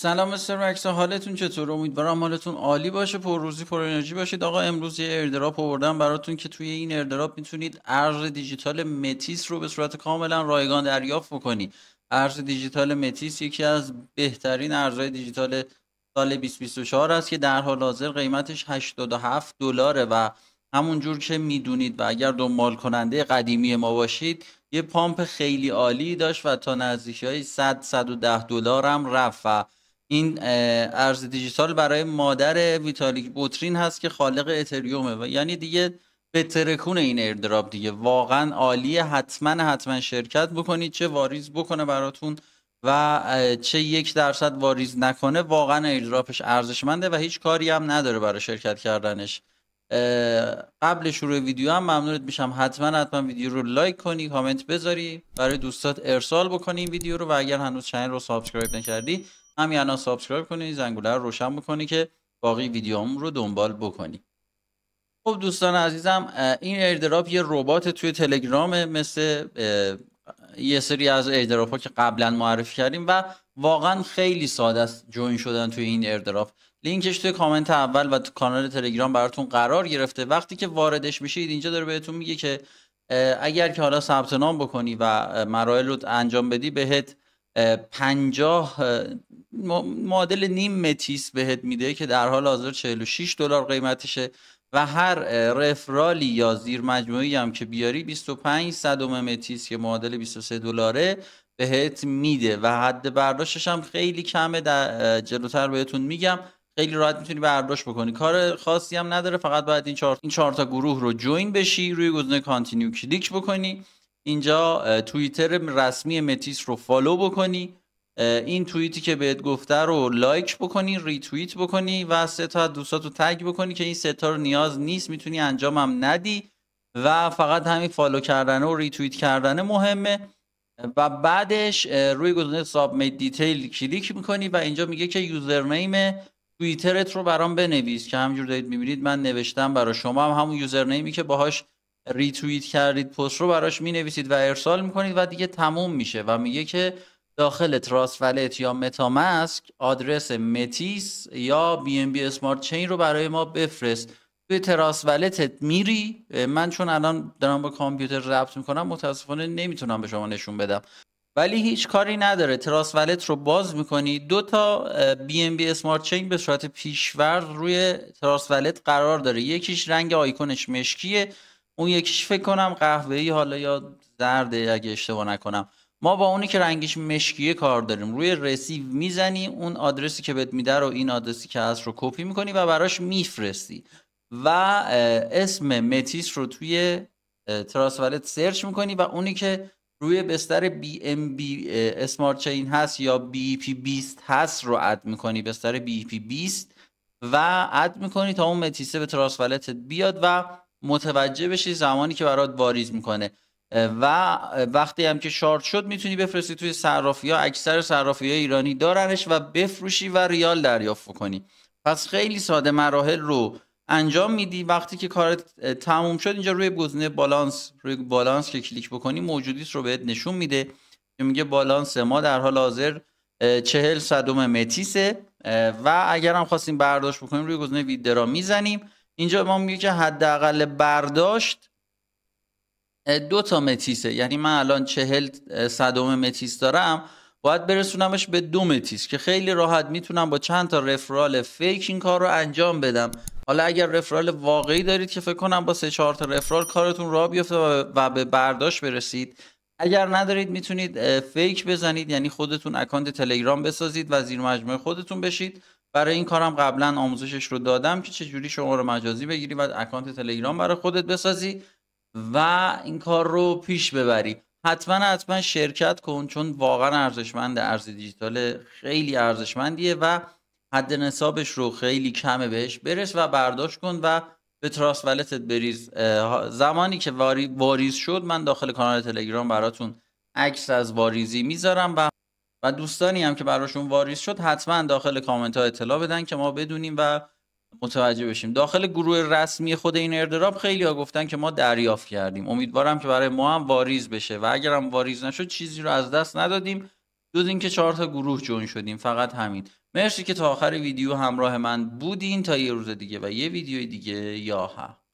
سلام مستر رکس حالتون چطور امیدوارم حالتون عالی باشه پر روزی پر انرژی باشید آقا امروز یه اردراپ آوردم براتون که توی این اردراپ میتونید ارز دیجیتال متیس رو به صورت کاملا رایگان دریافت بکنید ارز دیجیتال متیس یکی از بهترین ارزهای دیجیتال سال 2024 است که در حال حاضر قیمتش 87 دلاره و همون جور که میدونید و اگر دنبال کننده قدیمی ما باشید یه پامپ خیلی عالی داشت و تا نزدیکی های 100 110 دلار هم رفت این ارز دیجیتال برای مادر ویتالیک بوترین هست که خالق اتریومه و یعنی دیگه به این ایردراپ دیگه واقعا عالیه حتما حتما شرکت بکنید چه واریز بکنه براتون و چه یک درصد واریز نکنه واقعا ایردراپش ارزشمنده و هیچ کاری هم نداره برای شرکت کردنش قبل شروع ویدیو هم ممنونت میشم حتما حتما ویدیو رو لایک کنی کامنت بذاری برای دوستات ارسال بکنی این ویدیو رو و اگر هنوز چنل رو سابسکرایب نکردی همین الان سابسکرایب کنی زنگوله رو روشن بکنی که باقی ویدیوام رو دنبال بکنی خب دوستان عزیزم این ایردراپ یه ربات توی تلگرام مثل یه سری از ایردراپ ها که قبلا معرفی کردیم و واقعا خیلی ساده است جوین شدن توی این ایردراپ لینکش توی کامنت اول و تو کانال تلگرام براتون قرار گرفته وقتی که واردش میشید اینجا داره بهتون میگه که اگر که حالا ثبت نام بکنی و مراحل رو انجام بدی بهت 50 معادل نیم متیس بهت میده که در حال حاضر 46 دلار قیمتشه و هر رفرالی یا زیر مجموعی هم که بیاری 25 صدم متیس که معادل 23 دلاره بهت میده و حد برداشتش هم خیلی کمه در جلوتر بهتون میگم خیلی راحت میتونی برداشت بکنی کار خاصی هم نداره فقط باید این چهار این چهار تا گروه رو جوین بشی روی گزینه کانتینیو کلیک بکنی اینجا توییتر رسمی متیس رو فالو بکنی این توییتی که بهت گفته رو لایک بکنی ریتوییت بکنی و سه تا از دوستات رو تگ بکنی که این سه تا رو نیاز نیست میتونی انجامم ندی و فقط همین فالو کردن و ریتوییت کردن مهمه و بعدش روی گزینه سابمیت دیتیل کلیک میکنی و اینجا میگه که یوزرنیم توییترت رو برام بنویس که همجور دارید میبینید من نوشتم برای شما هم همون یوزرنیمی که باهاش ریتویت کردید پست رو براش نویسید و ارسال کنید و دیگه تموم میشه و میگه که داخل تراس ولت یا متامسک آدرس متیس یا بی ام بی اسمارت چین رو برای ما بفرست توی تراس ولتت میری من چون الان دارم با کامپیوتر ربط میکنم متاسفانه نمیتونم به شما نشون بدم ولی هیچ کاری نداره تراس ولت رو باز میکنی دو تا بی ام بی اسمارت چین به صورت پیشور روی تراس ولت قرار داره یکیش رنگ آیکونش مشکیه اون یکیش فکر کنم ای حالا یا زرده اگه اشتباه نکنم ما با اونی که رنگش مشکیه کار داریم روی رسیو میزنی اون آدرسی که بهت میده رو این آدرسی که هست رو کپی میکنی و براش میفرستی و اسم متیس رو توی تراسولت سرچ میکنی و اونی که روی بستر بی ام بی اسمارت چین هست یا بی پی 20 هست رو اد میکنی بستر بی پی 20 و اد میکنی تا اون متیسه به تراس بیاد و متوجه بشی زمانی که برات واریز میکنه و وقتی هم که شارت شد میتونی بفرستی توی صرافی ها اکثر صرافی های ایرانی دارنش و بفروشی و ریال دریافت کنی پس خیلی ساده مراحل رو انجام میدی وقتی که کارت تموم شد اینجا روی گزینه بالانس روی بالانس که کلیک بکنی موجودیت رو بهت نشون میده که میگه بالانس ما در حال حاضر چهل صدم متیسه و اگر هم خواستیم برداشت بکنیم روی گزینه ویدرا میزنیم اینجا ما میگه که حداقل برداشت دو تا متیسه یعنی من الان چهل صدم متیس دارم باید برسونمش به دو متیس که خیلی راحت میتونم با چند تا رفرال فیک این کار رو انجام بدم حالا اگر رفرال واقعی دارید که فکر کنم با سه چهار تا رفرال کارتون را بیفته و به برداشت برسید اگر ندارید میتونید فیک بزنید یعنی خودتون اکانت تلگرام بسازید و زیر مجموعه خودتون بشید برای این کارم قبلا آموزشش رو دادم که چجوری رو مجازی بگیری و اکانت تلگرام برای خودت بسازی و این کار رو پیش ببری حتما حتما شرکت کن چون واقعا ارزشمند ارز دیجیتال خیلی ارزشمندیه و حد نصابش رو خیلی کمه بهش برس و برداشت کن و به تراست ولتت بریز زمانی که واریز شد من داخل کانال تلگرام براتون عکس از واریزی میذارم و و دوستانی هم که براشون واریز شد حتما داخل کامنت ها اطلاع بدن که ما بدونیم و متوجه بشیم داخل گروه رسمی خود این اردراب خیلی ها گفتن که ما دریافت کردیم امیدوارم که برای ما هم واریز بشه و اگر هم واریز نشد چیزی رو از دست ندادیم جز که چهار تا گروه جون شدیم فقط همین مرسی که تا آخر ویدیو همراه من بودین تا یه روز دیگه و یه ویدیو دیگه یا